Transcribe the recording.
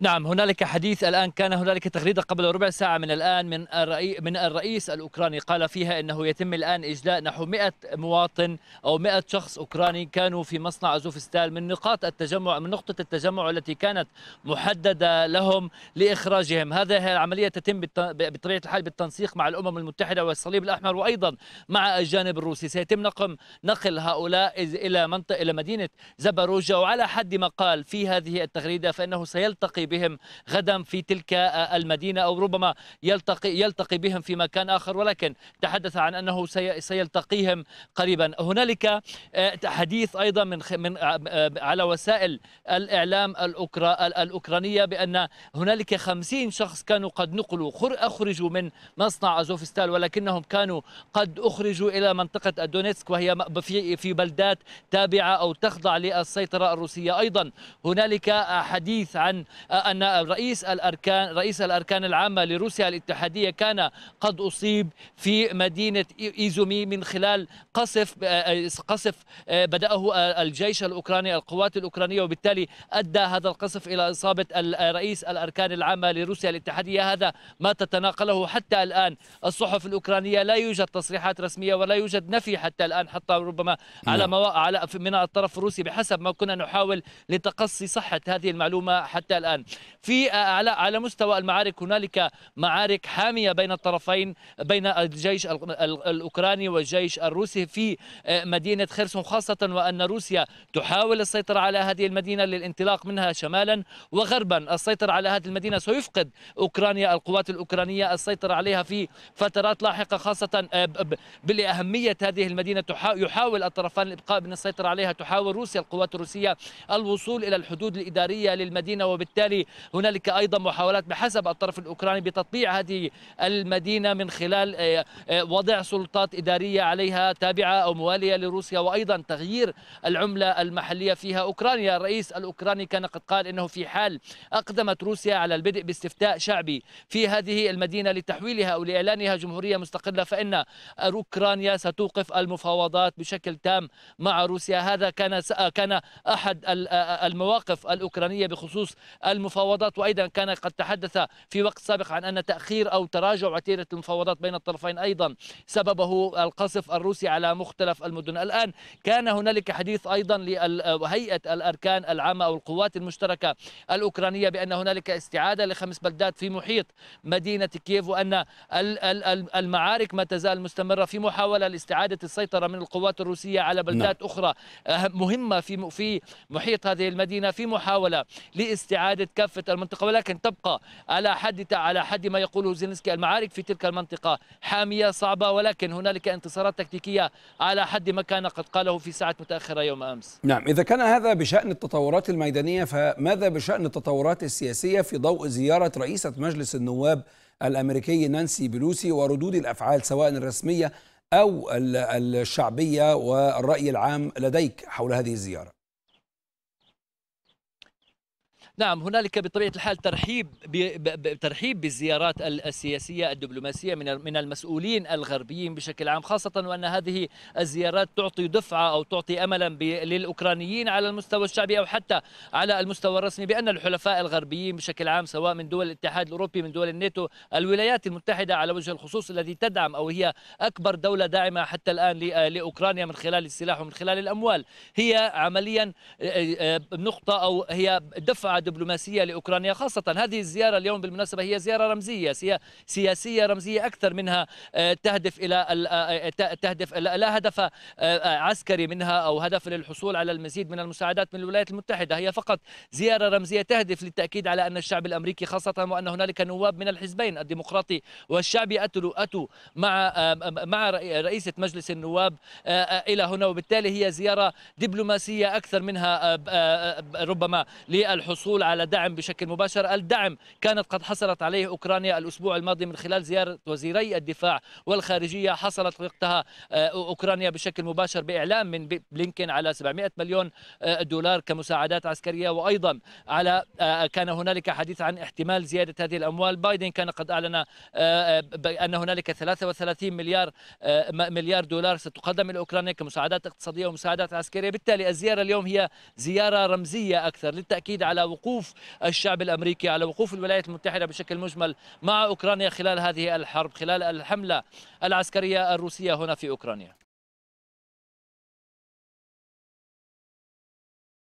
نعم هنالك حديث الان كان هنالك تغريده قبل ربع ساعه من الان من من الرئيس الاوكراني قال فيها انه يتم الان اجلاء نحو 100 مواطن او 100 شخص اوكراني كانوا في مصنع ازوفستال من نقاط التجمع من نقطه التجمع التي كانت محدده لهم لاخراجهم، هذه العمليه تتم بطبيعه الحال بالتنسيق مع الامم المتحده والصليب الاحمر وايضا مع الجانب الروسي، سيتم نقم نقل هؤلاء الى منطقه الى مدينه زباروجيا وعلى حد ما قال في هذه التغريده فانه سيلتقي بهم غدا في تلك آه، المدينة أو ربما يلتقي, يلتقي بهم في مكان آخر ولكن تحدث عن أنه سيلتقيهم قريبا هنالك آه، حديث أيضا من, من آه، على وسائل الإعلام الأوكرانية بأن هنالك خمسين شخص كانوا قد نقلوا أخرجوا من مصنع أزوفستال ولكنهم كانوا قد أخرجوا إلى منطقة دونيتسك وهي في في بلدات تابعة أو تخضع للسيطرة الروسية أيضا هنالك حديث عن أن رئيس الأركان رئيس الأركان العامة لروسيا الاتحادية كان قد أصيب في مدينة إيزومي من خلال قصف آه، آه، قصف آه، بدأه الجيش الأوكراني القوات الأوكرانية وبالتالي أدى هذا القصف إلى إصابة رئيس الأركان العامة لروسيا الاتحادية هذا ما تتناقله حتى الآن الصحف الأوكرانية لا يوجد تصريحات رسمية ولا يوجد نفي حتى الآن حتى ربما على نعم. مو... على من الطرف الروسي بحسب ما كنا نحاول لتقصي صحة هذه المعلومة حتى الآن في آه، على على مستوى المعارك هنالك معارك حاميه بين الطرفين بين الجيش الاوكراني والجيش الروسي في آه، مدينه خرسون خاصه وان روسيا تحاول السيطره على هذه المدينه للانطلاق منها شمالا وغربا السيطره على هذه المدينه سيفقد اوكرانيا القوات الاوكرانيه السيطره عليها في فترات لاحقه خاصه آه، بالاهميه هذه المدينه يحاول الطرفان الابقاء من السيطره عليها تحاول روسيا القوات الروسيه الوصول الى الحدود الاداريه للمدينه وبالتالي الدولي هنالك أيضا محاولات بحسب الطرف الأوكراني بتطبيع هذه المدينة من خلال آه، آه، وضع سلطات إدارية عليها تابعة أو موالية لروسيا وأيضا تغيير العملة المحلية فيها أوكرانيا الرئيس الأوكراني كان قد قال أنه في حال أقدمت روسيا على البدء باستفتاء شعبي في هذه المدينة لتحويلها أو لإعلانها جمهورية مستقلة فإن أوكرانيا ستوقف المفاوضات بشكل تام مع روسيا هذا كان كان أحد آه، المواقف الأوكرانية بخصوص المفاوضات المفاوضات وايضا كان قد تحدث في وقت سابق عن ان تاخير او تراجع وتيره المفاوضات بين الطرفين ايضا سببه القصف الروسي على مختلف المدن الان كان هنالك حديث ايضا لهيئه الاركان العامه او القوات المشتركه الاوكرانيه بان هنالك استعاده لخمس بلدات في محيط مدينه كييف وان المعارك ما تزال مستمره في محاوله لاستعاده السيطره من القوات الروسيه على بلدات نعم. اخرى مهمه في في محيط هذه المدينه في محاوله لاستعاده كافة المنطقة ولكن تبقى على حد على حد ما يقوله زينسكي المعارك في تلك المنطقة حامية صعبة ولكن هنالك انتصارات تكتيكية على حد ما كان قد قاله في ساعات متأخرة يوم أمس نعم إذا كان هذا بشأن التطورات الميدانية فماذا بشأن التطورات السياسية في ضوء زيارة رئيسة مجلس النواب الأمريكي نانسي بلوسي وردود الأفعال سواء الرسمية أو الشعبية والرأي العام لديك حول هذه الزيارة نعم هنالك بطبيعه الحال ترحيب ترحيب بالزيارات السياسيه الدبلوماسيه من من المسؤولين الغربيين بشكل عام خاصه وان هذه الزيارات تعطي دفعه او تعطي املا للاوكرانيين على المستوى الشعبي او حتى على المستوى الرسمي بان الحلفاء الغربيين بشكل عام سواء من دول الاتحاد الاوروبي من دول الناتو الولايات المتحده على وجه الخصوص التي تدعم او هي اكبر دوله داعمه حتى الان آه، لاوكرانيا من خلال السلاح ومن خلال الاموال هي عمليا آه، آه، نقطه او هي دفعه دبلوماسية لأوكرانيا خاصة هذه الزيارة اليوم بالمناسبة هي زيارة رمزية سياسية رمزية أكثر منها آه، تهدف إلى آه، آه، تهدف لا هدف عسكري منها أو هدف للحصول على المزيد من المساعدات من الولايات المتحدة هي فقط زيارة رمزية تهدف للتأكيد على أن الشعب الأمريكي خاصة وأن هنالك نواب من الحزبين الديمقراطي والشعبي أتوا أتوا مع مع رئيسة مجلس النواب إلى هنا وبالتالي هي زيارة دبلوماسية أكثر منها ربما للحصول الحصول على دعم بشكل مباشر الدعم كانت قد حصلت عليه أوكرانيا الأسبوع الماضي من خلال زيارة وزيري الدفاع والخارجية حصلت وقتها آه، أوكرانيا بشكل مباشر بإعلام من بلينكين على 700 مليون آه، دولار كمساعدات عسكرية وأيضا على آه، كان هنالك حديث عن احتمال زيادة هذه الأموال بايدن كان قد أعلن أن هنالك 33 مليار مليار دولار ستقدم لأوكرانيا كمساعدات اقتصادية ومساعدات عسكرية بالتالي الزيارة اليوم هي زيارة رمزية أكثر للتأكيد على وقوع وقوف الشعب الامريكي على وقوف الولايات المتحده بشكل مجمل مع اوكرانيا خلال هذه الحرب خلال الحمله العسكريه الروسيه هنا في اوكرانيا